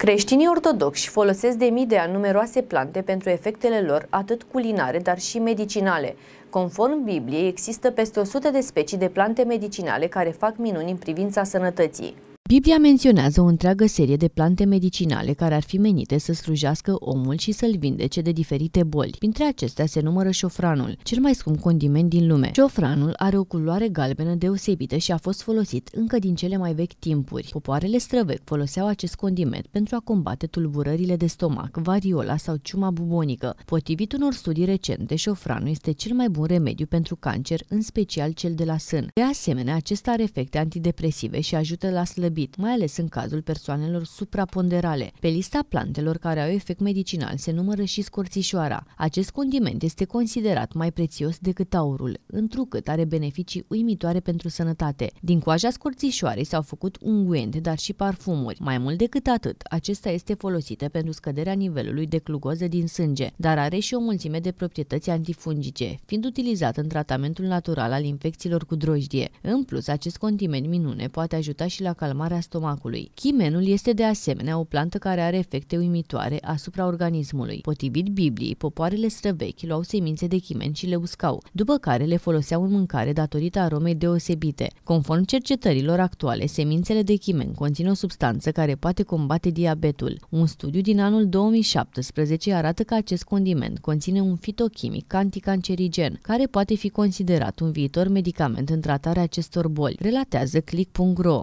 Creștinii ortodoxi folosesc de mii de ani numeroase plante pentru efectele lor atât culinare, dar și medicinale. Conform Bibliei, există peste 100 de specii de plante medicinale care fac minuni în privința sănătății. Biblia menționează o întreagă serie de plante medicinale care ar fi menite să slujească omul și să-l vindece de diferite boli. Printre acestea se numără șofranul, cel mai scump condiment din lume. Șofranul are o culoare galbenă deosebită și a fost folosit încă din cele mai vechi timpuri. Popoarele străvechi foloseau acest condiment pentru a combate tulburările de stomac, variola sau ciuma bubonică. Potrivit unor studii recente, șofranul este cel mai bun remediu pentru cancer, în special cel de la sân. De asemenea, acesta are efecte antidepresive și ajută la slăbire potrivit, mai ales în cazul persoanelor supraponderale. Pe lista plantelor care au efect medicinal se numără și scorțișoara. Acest condiment este considerat mai prețios decât aurul, întrucât are beneficii uimitoare pentru sănătate. Din coaja scorțișoarei s-au făcut unguente, dar și parfumuri. Mai mult decât atât, acesta este folosită pentru scăderea nivelului de glucoză din sânge, dar are și o mulțime de proprietăți antifungice, fiind utilizat în tratamentul natural al infecțiilor cu drojdie. În plus, acest condiment minune poate ajuta și la calmarea inflamarea stomacului. Chimenul este de asemenea o plantă care are efecte uimitoare asupra organismului. Potrivit Bibliei, popoarele străvechi luau semințe de chimen și le uscau, după care le foloseau în mâncare datorită aromei deosebite. Conform cercetărilor actuale, semințele de chimen conțin o substanță care poate combate diabetul. Un studiu din anul 2017 arată că acest condiment conține un fitochimic anticancerigen, care poate fi considerat un viitor medicament în tratarea acestor boli, relatează click.ro.